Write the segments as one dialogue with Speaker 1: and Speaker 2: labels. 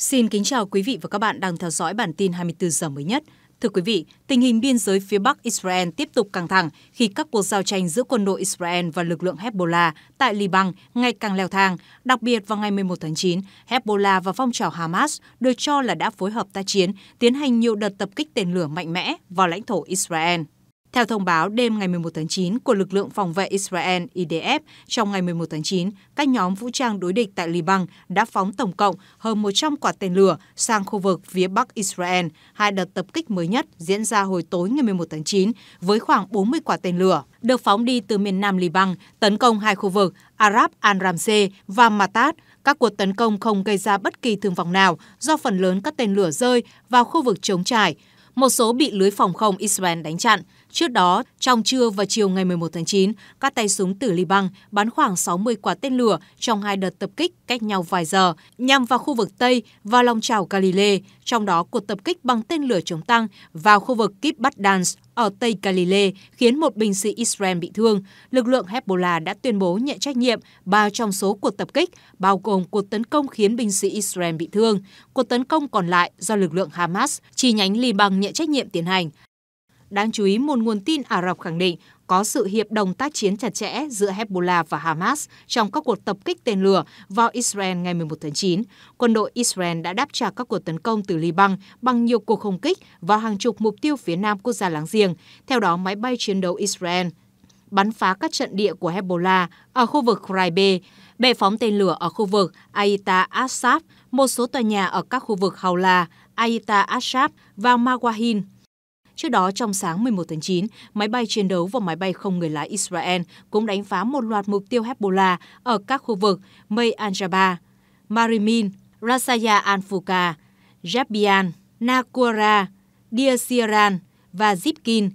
Speaker 1: Xin kính chào quý vị và các bạn đang theo dõi bản tin 24 giờ mới nhất. Thưa quý vị, tình hình biên giới phía Bắc Israel tiếp tục căng thẳng khi các cuộc giao tranh giữa quân đội Israel và lực lượng Hezbollah tại Liban ngày càng leo thang. Đặc biệt vào ngày 11 tháng 9, Hezbollah và phong trào Hamas được cho là đã phối hợp tác chiến, tiến hành nhiều đợt tập kích tên lửa mạnh mẽ vào lãnh thổ Israel. Theo thông báo đêm ngày 11 tháng 9 của lực lượng phòng vệ Israel IDF, trong ngày 11 tháng 9, các nhóm vũ trang đối địch tại Liban đã phóng tổng cộng hơn 100 quả tên lửa sang khu vực phía Bắc Israel. Hai đợt tập kích mới nhất diễn ra hồi tối ngày 11 tháng 9 với khoảng 40 quả tên lửa được phóng đi từ miền Nam Liban, tấn công hai khu vực Arab al-Ramse và Matat. Các cuộc tấn công không gây ra bất kỳ thương vong nào do phần lớn các tên lửa rơi vào khu vực trống trải, một số bị lưới phòng không Israel đánh chặn. Trước đó, trong trưa và chiều ngày 11 tháng 9, các tay súng từ Liban bắn khoảng 60 quả tên lửa trong hai đợt tập kích cách nhau vài giờ nhằm vào khu vực Tây và lòng trào Galilee, trong đó cuộc tập kích bằng tên lửa chống tăng vào khu vực Kibbutz Badans ở Tây Galilee khiến một binh sĩ Israel bị thương, lực lượng Hezbollah đã tuyên bố nhận trách nhiệm ba trong số cuộc tập kích, bao gồm cuộc tấn công khiến binh sĩ Israel bị thương, cuộc tấn công còn lại do lực lượng Hamas chi nhánh Liban nhận trách nhiệm tiến hành. Đáng chú ý, một nguồn tin Ả Rập khẳng định có sự hiệp đồng tác chiến chặt chẽ giữa Hezbollah và Hamas trong các cuộc tập kích tên lửa vào Israel ngày 11 tháng 9. Quân đội Israel đã đáp trả các cuộc tấn công từ Liban bằng nhiều cuộc không kích vào hàng chục mục tiêu phía nam quốc gia láng giềng. Theo đó, máy bay chiến đấu Israel bắn phá các trận địa của Hezbollah ở khu vực Raibe, bệ phóng tên lửa ở khu vực Aita Asaf, một số tòa nhà ở các khu vực Hawla, Aita Asaf và Mawahin. Trước đó, trong sáng 11 tháng 9, máy bay chiến đấu và máy bay không người lái Israel cũng đánh phá một loạt mục tiêu Hezbollah ở các khu vực Mây Anjaba, Marimin, Rasaya Al-Fuka, Jabian, Nakura, Diasiran và Zipkin.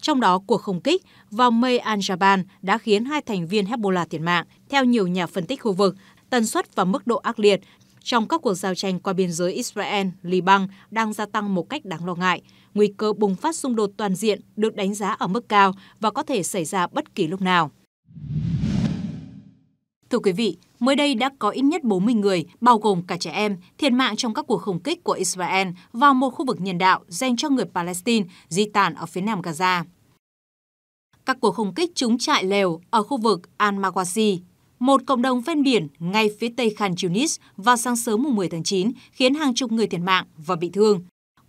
Speaker 1: Trong đó, cuộc không kích vào Mây Anjaban đã khiến hai thành viên Hezbollah thiệt mạng. Theo nhiều nhà phân tích khu vực, tần suất và mức độ ác liệt trong các cuộc giao tranh qua biên giới Israel-Liban đang gia tăng một cách đáng lo ngại. Nguy cơ bùng phát xung đột toàn diện được đánh giá ở mức cao và có thể xảy ra bất kỳ lúc nào. Thưa quý vị, mới đây đã có ít nhất 40 người, bao gồm cả trẻ em, thiệt mạng trong các cuộc khủng kích của Israel vào một khu vực nhân đạo dành cho người Palestine di tản ở phía nam Gaza. Các cuộc khủng kích chúng trại lều ở khu vực Al-Mawasi, một cộng đồng ven biển ngay phía tây Khan Yunis vào sáng sớm mùng 10 tháng 9 khiến hàng chục người thiệt mạng và bị thương.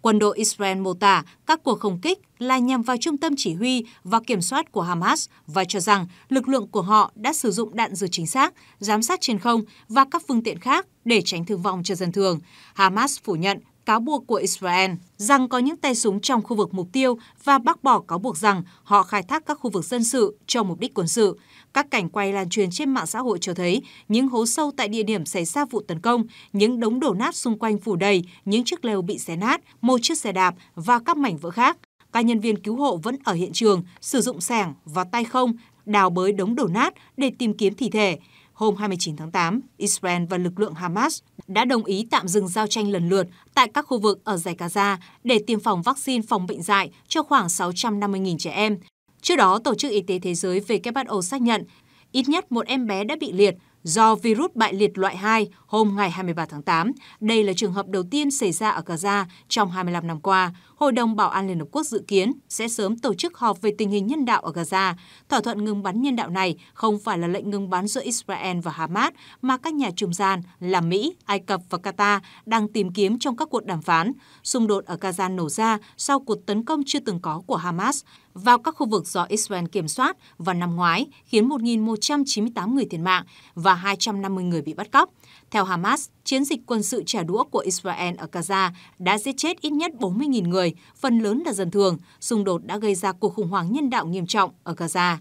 Speaker 1: Quân đội Israel mô tả các cuộc không kích là nhằm vào trung tâm chỉ huy và kiểm soát của Hamas và cho rằng lực lượng của họ đã sử dụng đạn dược chính xác, giám sát trên không và các phương tiện khác để tránh thương vong cho dân thường. Hamas phủ nhận cáo buộc của Israel rằng có những tay súng trong khu vực mục tiêu và bác bỏ cáo buộc rằng họ khai thác các khu vực dân sự cho mục đích quân sự. Các cảnh quay lan truyền trên mạng xã hội cho thấy những hố sâu tại địa điểm xảy ra vụ tấn công, những đống đổ nát xung quanh phủ đầy, những chiếc lều bị xé nát, một chiếc xe đạp và các mảnh vỡ khác. Các nhân viên cứu hộ vẫn ở hiện trường, sử dụng sẻng và tay không đào bới đống đổ nát để tìm kiếm thi thể hôm 29 tháng 8, Israel và lực lượng Hamas đã đồng ý tạm dừng giao tranh lần lượt tại các khu vực ở giải Gaza để tiêm phòng vaccine phòng bệnh dại cho khoảng 650.000 trẻ em. Trước đó, Tổ chức Y tế Thế giới WHO xác nhận ít nhất một em bé đã bị liệt do virus bại liệt loại 2 hôm ngày 23 tháng 8. Đây là trường hợp đầu tiên xảy ra ở Gaza trong 25 năm qua, Hội đồng Bảo an Liên Hợp Quốc dự kiến sẽ sớm tổ chức họp về tình hình nhân đạo ở Gaza. Thỏa thuận ngừng bắn nhân đạo này không phải là lệnh ngừng bắn giữa Israel và Hamas mà các nhà trung gian là Mỹ, Ai Cập và Qatar đang tìm kiếm trong các cuộc đàm phán. Xung đột ở Gaza nổ ra sau cuộc tấn công chưa từng có của Hamas vào các khu vực do Israel kiểm soát vào năm ngoái, khiến 1.198 người thiệt mạng và 250 người bị bắt cóc. Theo Hamas, chiến dịch quân sự trả đũa của Israel ở Gaza đã giết chết ít nhất 40.000 người, phần lớn là dân thường. Xung đột đã gây ra cuộc khủng hoảng nhân đạo nghiêm trọng ở Gaza.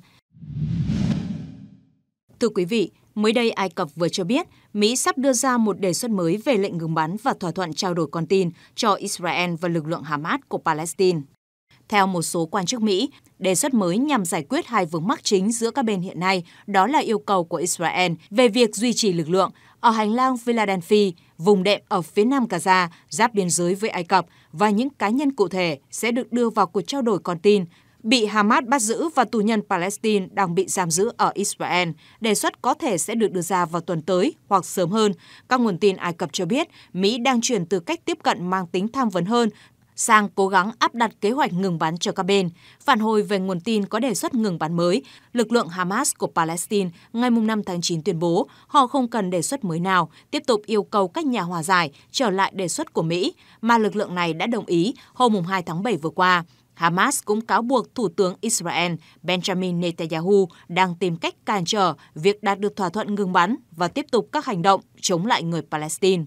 Speaker 1: Thưa quý vị, mới đây Ai Cập vừa cho biết Mỹ sắp đưa ra một đề xuất mới về lệnh ngừng bắn và thỏa thuận trao đổi con tin cho Israel và lực lượng Hamas của Palestine. Theo một số quan chức Mỹ, đề xuất mới nhằm giải quyết hai vướng mắc chính giữa các bên hiện nay, đó là yêu cầu của Israel về việc duy trì lực lượng ở hành lang Philadelphia, vùng đệm ở phía nam Gaza, giáp biên giới với Ai Cập và những cá nhân cụ thể sẽ được đưa vào cuộc trao đổi con tin bị Hamas bắt giữ và tù nhân Palestine đang bị giam giữ ở Israel. Đề xuất có thể sẽ được đưa ra vào tuần tới hoặc sớm hơn. Các nguồn tin Ai Cập cho biết Mỹ đang chuyển từ cách tiếp cận mang tính tham vấn hơn sang cố gắng áp đặt kế hoạch ngừng bắn cho các bên. Phản hồi về nguồn tin có đề xuất ngừng bắn mới, lực lượng Hamas của Palestine ngày 5 tháng 9 tuyên bố họ không cần đề xuất mới nào, tiếp tục yêu cầu các nhà hòa giải trở lại đề xuất của Mỹ, mà lực lượng này đã đồng ý hôm 2 tháng 7 vừa qua. Hamas cũng cáo buộc Thủ tướng Israel Benjamin Netanyahu đang tìm cách cản trở việc đạt được thỏa thuận ngừng bắn và tiếp tục các hành động chống lại người Palestine.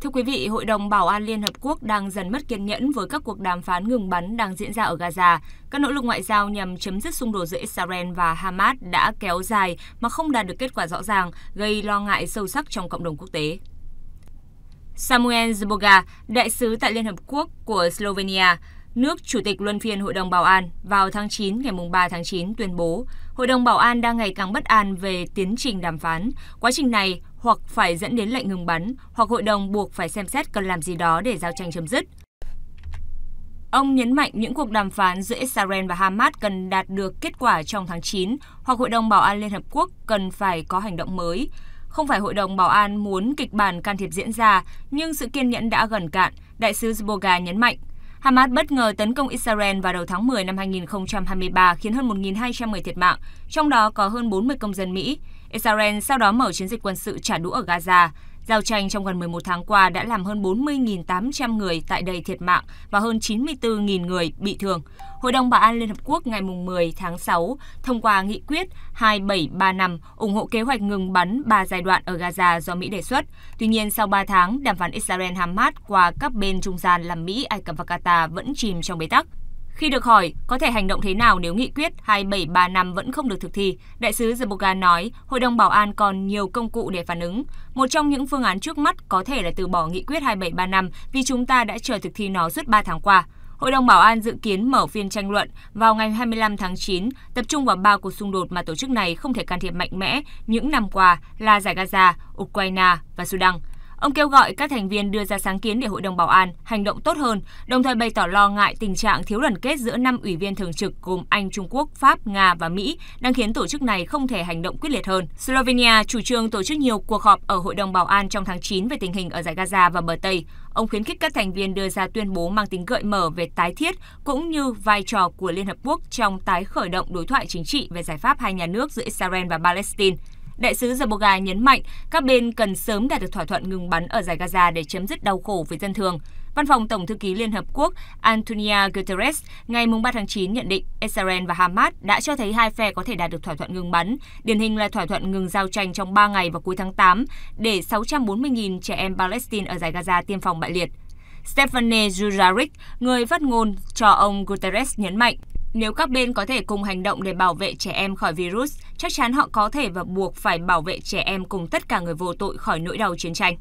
Speaker 2: Thưa quý vị, Hội đồng Bảo an Liên Hợp Quốc đang dần mất kiên nhẫn với các cuộc đàm phán ngừng bắn đang diễn ra ở Gaza. Các nỗ lực ngoại giao nhằm chấm dứt xung đột giữa Israel và Hamas đã kéo dài mà không đạt được kết quả rõ ràng, gây lo ngại sâu sắc trong cộng đồng quốc tế. Samuel Zboga, đại sứ tại Liên Hợp Quốc của Slovenia, nước chủ tịch luân phiên Hội đồng Bảo an, vào tháng 9 ngày 3 tháng 9 tuyên bố Hội đồng Bảo an đang ngày càng bất an về tiến trình đàm phán. Quá trình này, hoặc phải dẫn đến lệnh ngừng bắn, hoặc hội đồng buộc phải xem xét cần làm gì đó để giao tranh chấm dứt. Ông nhấn mạnh những cuộc đàm phán giữa Israel và Hamas cần đạt được kết quả trong tháng 9, hoặc Hội đồng Bảo an Liên Hợp Quốc cần phải có hành động mới. Không phải Hội đồng Bảo an muốn kịch bản can thiệp diễn ra, nhưng sự kiên nhẫn đã gần cạn, đại sứ Zboga nhấn mạnh. Hamas bất ngờ tấn công Israel vào đầu tháng 10 năm 2023 khiến hơn 1.200 người thiệt mạng, trong đó có hơn 40 công dân Mỹ. Israel sau đó mở chiến dịch quân sự trả đũa ở Gaza. Giao tranh trong gần 11 tháng qua đã làm hơn 40.800 người tại đây thiệt mạng và hơn 94.000 người bị thương. Hội đồng Bảo an Liên Hợp Quốc ngày 10 tháng 6 thông qua nghị quyết 2735 ủng hộ kế hoạch ngừng bắn 3 giai đoạn ở Gaza do Mỹ đề xuất. Tuy nhiên, sau 3 tháng, đàm phán Israel-Hamas qua các bên trung gian là Mỹ, Ai Cập và Qatar vẫn chìm trong bế tắc. Khi được hỏi có thể hành động thế nào nếu nghị quyết 273 năm vẫn không được thực thi, đại sứ Zaboga nói Hội đồng Bảo an còn nhiều công cụ để phản ứng. Một trong những phương án trước mắt có thể là từ bỏ nghị quyết 273 năm vì chúng ta đã chờ thực thi nó suốt 3 tháng qua. Hội đồng Bảo an dự kiến mở phiên tranh luận vào ngày 25 tháng 9, tập trung vào ba cuộc xung đột mà tổ chức này không thể can thiệp mạnh mẽ những năm qua là giải Gaza, Ukraine và Sudan. Ông kêu gọi các thành viên đưa ra sáng kiến để Hội đồng Bảo an hành động tốt hơn, đồng thời bày tỏ lo ngại tình trạng thiếu đoàn kết giữa năm ủy viên thường trực gồm Anh, Trung Quốc, Pháp, Nga và Mỹ đang khiến tổ chức này không thể hành động quyết liệt hơn. Slovenia chủ trương tổ chức nhiều cuộc họp ở Hội đồng Bảo an trong tháng 9 về tình hình ở giải Gaza và bờ Tây. Ông khuyến khích các thành viên đưa ra tuyên bố mang tính gợi mở về tái thiết cũng như vai trò của Liên Hợp Quốc trong tái khởi động đối thoại chính trị về giải pháp hai nhà nước giữa Israel và Palestine. Đại sứ Zaboga nhấn mạnh các bên cần sớm đạt được thỏa thuận ngừng bắn ở giải Gaza để chấm dứt đau khổ với dân thường. Văn phòng Tổng thư ký Liên Hợp Quốc Antonia Guterres ngày 3 tháng 9 nhận định Israel và Hamas đã cho thấy hai phe có thể đạt được thỏa thuận ngừng bắn, điển hình là thỏa thuận ngừng giao tranh trong 3 ngày vào cuối tháng 8 để 640.000 trẻ em Palestine ở giải Gaza tiêm phòng bại liệt. Stephane Dujarric, người phát ngôn cho ông Guterres nhấn mạnh, nếu các bên có thể cùng hành động để bảo vệ trẻ em khỏi virus, chắc chắn họ có thể và buộc phải bảo vệ trẻ em cùng tất cả người vô tội khỏi nỗi đau chiến tranh.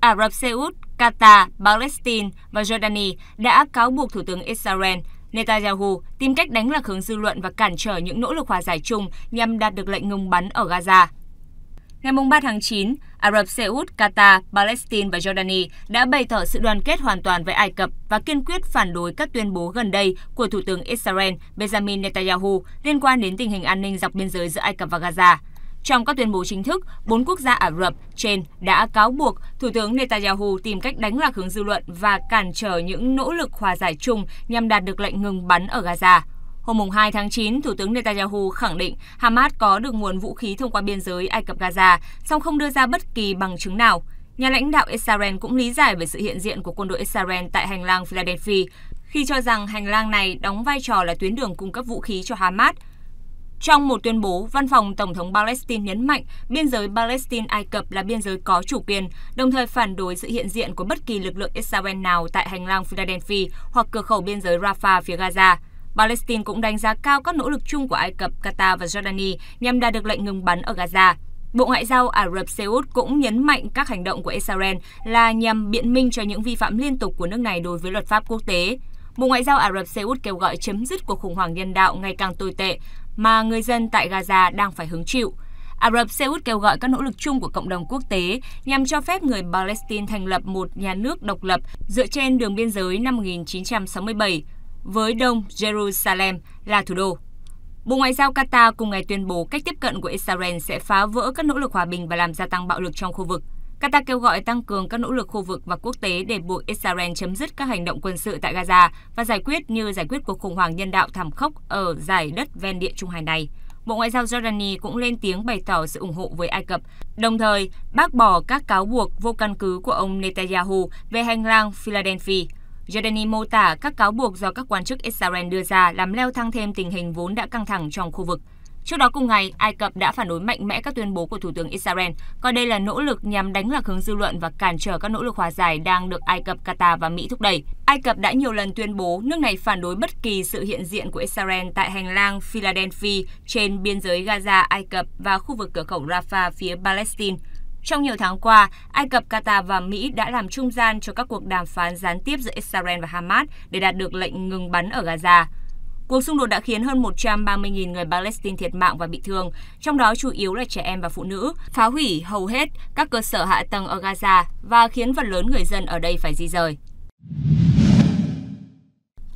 Speaker 2: Ả Rập Xê Út, Qatar, Palestine và Jordani đã cáo buộc Thủ tướng Israel Netanyahu tìm cách đánh lạc hướng dư luận và cản trở những nỗ lực hòa giải chung nhằm đạt được lệnh ngừng bắn ở Gaza. Ngày 3 tháng 9, Ả Rập Xê Út, Qatar, Palestine và Jordani đã bày tỏ sự đoàn kết hoàn toàn với Ai Cập và kiên quyết phản đối các tuyên bố gần đây của Thủ tướng Israel Benjamin Netanyahu liên quan đến tình hình an ninh dọc biên giới giữa Ai Cập và Gaza. Trong các tuyên bố chính thức, bốn quốc gia Ả Rập trên đã cáo buộc Thủ tướng Netanyahu tìm cách đánh lạc hướng dư luận và cản trở những nỗ lực hòa giải chung nhằm đạt được lệnh ngừng bắn ở Gaza. Hôm 2 tháng 9, Thủ tướng Netanyahu khẳng định Hamas có được nguồn vũ khí thông qua biên giới Ai Cập Gaza, song không đưa ra bất kỳ bằng chứng nào. Nhà lãnh đạo Israel cũng lý giải về sự hiện diện của quân đội Israel tại hành lang Philadelphia khi cho rằng hành lang này đóng vai trò là tuyến đường cung cấp vũ khí cho Hamas. Trong một tuyên bố, văn phòng Tổng thống Palestine nhấn mạnh biên giới Palestine-Ai Cập là biên giới có chủ quyền, đồng thời phản đối sự hiện diện của bất kỳ lực lượng Israel nào tại hành lang Philadelphia hoặc cửa khẩu biên giới Rafah phía Gaza. Palestine cũng đánh giá cao các nỗ lực chung của Ai Cập, Qatar và Jordani nhằm đạt được lệnh ngừng bắn ở Gaza. Bộ Ngoại giao Ả Rập Xê Út cũng nhấn mạnh các hành động của Israel là nhằm biện minh cho những vi phạm liên tục của nước này đối với luật pháp quốc tế. Bộ Ngoại giao Ả Rập Xê Út kêu gọi chấm dứt cuộc khủng hoảng nhân đạo ngày càng tồi tệ mà người dân tại Gaza đang phải hứng chịu. Ả Rập Xê Út kêu gọi các nỗ lực chung của cộng đồng quốc tế nhằm cho phép người Palestine thành lập một nhà nước độc lập dựa trên đường biên giới năm 1967 với Đông Jerusalem là thủ đô. Bộ Ngoại giao Qatar cùng ngày tuyên bố cách tiếp cận của Israel sẽ phá vỡ các nỗ lực hòa bình và làm gia tăng bạo lực trong khu vực. Qatar kêu gọi tăng cường các nỗ lực khu vực và quốc tế để buộc Israel chấm dứt các hành động quân sự tại Gaza và giải quyết như giải quyết cuộc khủng hoảng nhân đạo thảm khốc ở giải đất ven địa Trung Hải này. Bộ Ngoại giao Jordani cũng lên tiếng bày tỏ sự ủng hộ với Ai Cập, đồng thời bác bỏ các cáo buộc vô căn cứ của ông Netanyahu về hành lang Philadelphia. Jordani mô tả các cáo buộc do các quan chức Israel đưa ra làm leo thang thêm tình hình vốn đã căng thẳng trong khu vực. Trước đó cùng ngày, Ai Cập đã phản đối mạnh mẽ các tuyên bố của Thủ tướng Israel, coi đây là nỗ lực nhằm đánh lạc hướng dư luận và cản trở các nỗ lực hòa giải đang được Ai Cập, Qatar và Mỹ thúc đẩy. Ai Cập đã nhiều lần tuyên bố nước này phản đối bất kỳ sự hiện diện của Israel tại hành lang Philadelphia trên biên giới Gaza, Ai Cập và khu vực cửa khẩu Rafah phía Palestine. Trong nhiều tháng qua, Ai Cập, Qatar và Mỹ đã làm trung gian cho các cuộc đàm phán gián tiếp giữa Israel và Hamas để đạt được lệnh ngừng bắn ở Gaza. Cuộc xung đột đã khiến hơn 130.000 người Palestine thiệt mạng và bị thương, trong đó chủ yếu là trẻ em và phụ nữ, phá hủy hầu hết các cơ sở hạ tầng ở Gaza và khiến phần lớn người dân ở đây phải di rời.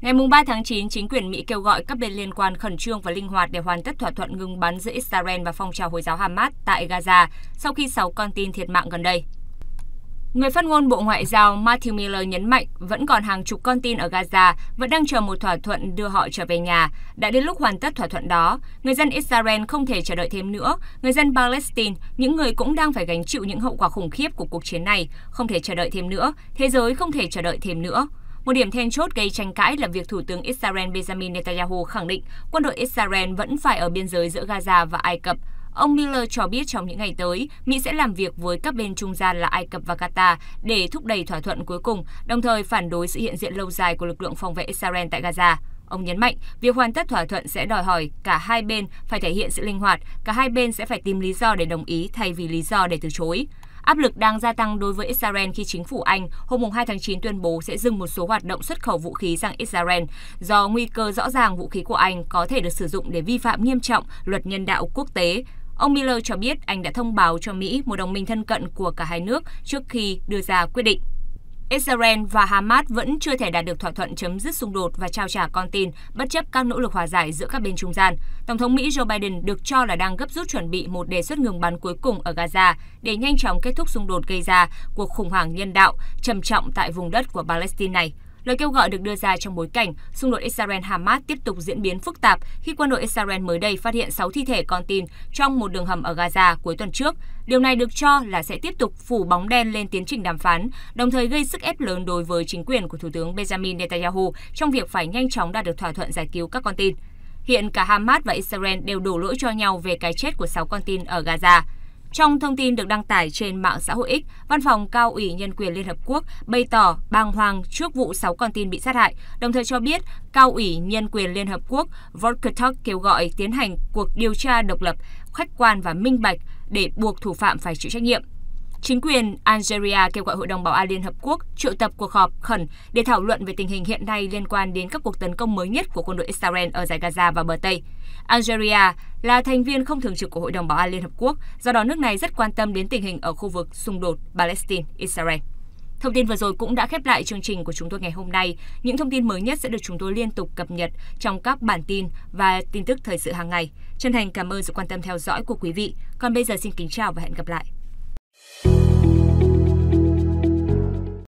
Speaker 2: Ngày 3 tháng 9, chính quyền Mỹ kêu gọi các bên liên quan khẩn trương và linh hoạt để hoàn tất thỏa thuận ngừng bắn giữa Israel và phong trào Hồi giáo Hamas tại Gaza sau khi 6 con tin thiệt mạng gần đây. Người phát ngôn Bộ Ngoại giao Matthew Miller nhấn mạnh vẫn còn hàng chục con tin ở Gaza vẫn đang chờ một thỏa thuận đưa họ trở về nhà. Đã đến lúc hoàn tất thỏa thuận đó, người dân Israel không thể chờ đợi thêm nữa. Người dân Palestine, những người cũng đang phải gánh chịu những hậu quả khủng khiếp của cuộc chiến này, không thể chờ đợi thêm nữa. Thế giới không thể chờ đợi thêm nữa. Một điểm then chốt gây tranh cãi là việc Thủ tướng Israel Benjamin Netanyahu khẳng định quân đội Israel vẫn phải ở biên giới giữa Gaza và Ai Cập. Ông Miller cho biết trong những ngày tới, Mỹ sẽ làm việc với các bên trung gian là Ai Cập và Qatar để thúc đẩy thỏa thuận cuối cùng, đồng thời phản đối sự hiện diện lâu dài của lực lượng phòng vệ Israel tại Gaza. Ông nhấn mạnh, việc hoàn tất thỏa thuận sẽ đòi hỏi cả hai bên phải thể hiện sự linh hoạt, cả hai bên sẽ phải tìm lý do để đồng ý thay vì lý do để từ chối. Áp lực đang gia tăng đối với Israel khi chính phủ Anh hôm 2 tháng 9 tuyên bố sẽ dừng một số hoạt động xuất khẩu vũ khí sang Israel do nguy cơ rõ ràng vũ khí của Anh có thể được sử dụng để vi phạm nghiêm trọng luật nhân đạo quốc tế. Ông Miller cho biết Anh đã thông báo cho Mỹ, một đồng minh thân cận của cả hai nước, trước khi đưa ra quyết định. Israel và Hamas vẫn chưa thể đạt được thỏa thuận chấm dứt xung đột và trao trả con tin, bất chấp các nỗ lực hòa giải giữa các bên trung gian. Tổng thống Mỹ Joe Biden được cho là đang gấp rút chuẩn bị một đề xuất ngừng bắn cuối cùng ở Gaza để nhanh chóng kết thúc xung đột gây ra cuộc khủng hoảng nhân đạo trầm trọng tại vùng đất của Palestine này. Lời kêu gọi được đưa ra trong bối cảnh xung đột Israel-Hamas tiếp tục diễn biến phức tạp khi quân đội Israel mới đây phát hiện 6 thi thể con tin trong một đường hầm ở Gaza cuối tuần trước. Điều này được cho là sẽ tiếp tục phủ bóng đen lên tiến trình đàm phán, đồng thời gây sức ép lớn đối với chính quyền của Thủ tướng Benjamin Netanyahu trong việc phải nhanh chóng đạt được thỏa thuận giải cứu các con tin. Hiện cả Hamas và Israel đều đổ lỗi cho nhau về cái chết của 6 con tin ở Gaza. Trong thông tin được đăng tải trên mạng xã hội X, Văn phòng Cao ủy Nhân quyền Liên Hợp Quốc bày tỏ bàng hoàng trước vụ 6 con tin bị sát hại, đồng thời cho biết Cao ủy Nhân quyền Liên Hợp Quốc Volkertok kêu gọi tiến hành cuộc điều tra độc lập, khách quan và minh bạch để buộc thủ phạm phải chịu trách nhiệm. Chính quyền Algeria kêu gọi Hội đồng Bảo an Liên Hợp Quốc triệu tập cuộc họp khẩn để thảo luận về tình hình hiện nay liên quan đến các cuộc tấn công mới nhất của quân đội Israel ở giải Gaza và bờ Tây. Algeria là thành viên không thường trực của Hội đồng Bảo an Liên Hợp Quốc, do đó nước này rất quan tâm đến tình hình ở khu vực xung đột Palestine-Israel. Thông tin vừa rồi cũng đã khép lại chương trình của chúng tôi ngày hôm nay. Những thông tin mới nhất sẽ được chúng tôi liên tục cập nhật trong các bản tin và tin tức thời sự hàng ngày. Chân thành cảm ơn sự quan tâm theo dõi của quý vị. Còn bây giờ xin kính chào và hẹn gặp lại. Thank you.